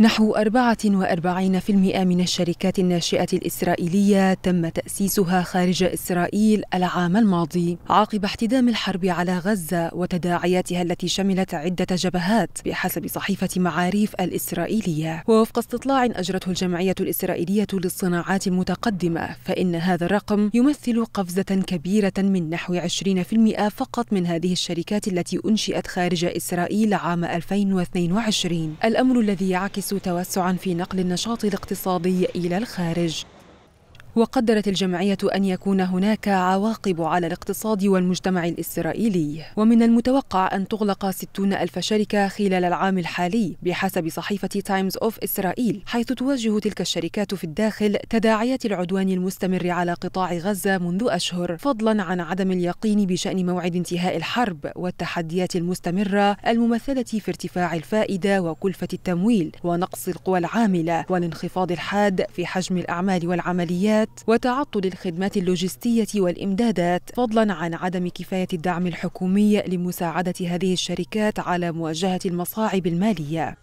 نحو 44% من الشركات الناشئة الإسرائيلية تم تأسيسها خارج إسرائيل العام الماضي عقب احتدام الحرب على غزة وتداعياتها التي شملت عدة جبهات بحسب صحيفة معاريف الإسرائيلية ووفق استطلاع أجرته الجمعية الإسرائيلية للصناعات المتقدمة فإن هذا الرقم يمثل قفزة كبيرة من نحو 20% فقط من هذه الشركات التي أنشئت خارج إسرائيل عام 2022 الأمر الذي يعكس يعكس توسعا في نقل النشاط الاقتصادي إلى الخارج وقدرت الجمعية أن يكون هناك عواقب على الاقتصاد والمجتمع الإسرائيلي ومن المتوقع أن تغلق 60 ألف شركة خلال العام الحالي بحسب صحيفة تايمز أوف إسرائيل حيث توجه تلك الشركات في الداخل تداعيات العدوان المستمر على قطاع غزة منذ أشهر فضلا عن عدم اليقين بشأن موعد انتهاء الحرب والتحديات المستمرة الممثلة في ارتفاع الفائدة وكلفة التمويل ونقص القوى العاملة والانخفاض الحاد في حجم الأعمال والعمليات العمليات وتعطل الخدمات اللوجستية والإمدادات فضلا عن عدم كفاية الدعم الحكومي لمساعدة هذه الشركات على مواجهة المصاعب المالية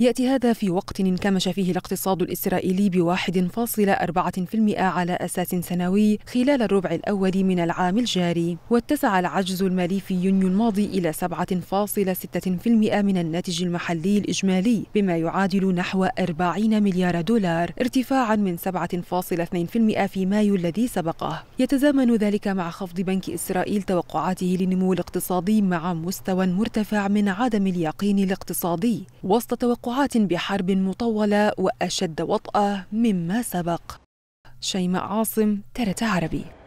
يأتي هذا في وقت انكمش فيه الاقتصاد الإسرائيلي بواحد فاصل أربعة في المئة على أساس سنوي خلال الربع الأول من العام الجاري واتسع العجز المالي في يونيو الماضي إلى سبعة فاصل ستة في المئة من الناتج المحلي الإجمالي بما يعادل نحو 40 مليار دولار ارتفاعا من 7.2% في مايو الذي سبقه يتزامن ذلك مع خفض بنك إسرائيل توقعاته للنمو الاقتصادي مع مستوى مرتفع من عدم اليقين الاقتصادي وسط توقع توقعات بحرب مطولة وأشد وطأة مما سبق شيماء عاصم ترة عربي